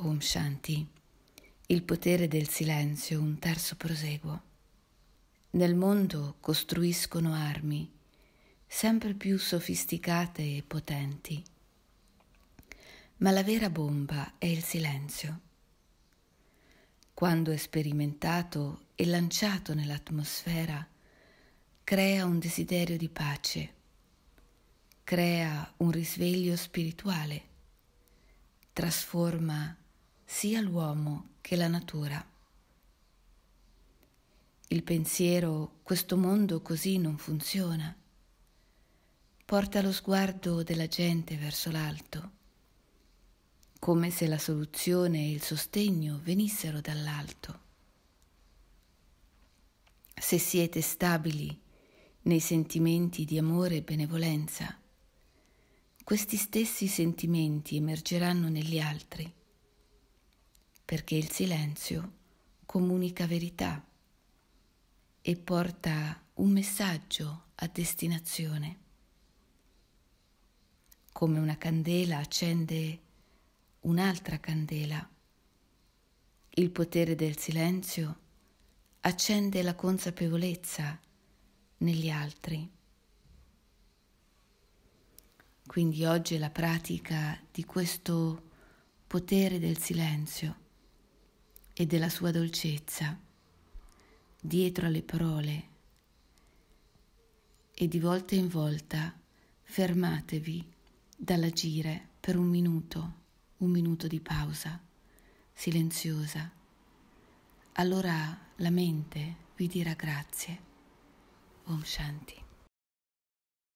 Om Shanti. Il potere del silenzio, un terzo proseguo. Nel mondo costruiscono armi sempre più sofisticate e potenti. Ma la vera bomba è il silenzio. Quando è sperimentato e lanciato nell'atmosfera, crea un desiderio di pace, crea un risveglio spirituale, trasforma sia l'uomo che la natura. Il pensiero questo mondo così non funziona. Porta lo sguardo della gente verso l'alto, come se la soluzione e il sostegno venissero dall'alto. Se siete stabili nei sentimenti di amore e benevolenza, questi stessi sentimenti emergeranno negli altri perché il silenzio comunica verità e porta un messaggio a destinazione. Come una candela accende un'altra candela. Il potere del silenzio accende la consapevolezza negli altri. Quindi oggi è la pratica di questo potere del silenzio e della sua dolcezza dietro alle parole e di volta in volta fermatevi dall'agire per un minuto, un minuto di pausa silenziosa. Allora la mente vi dirà grazie. Om Shanti.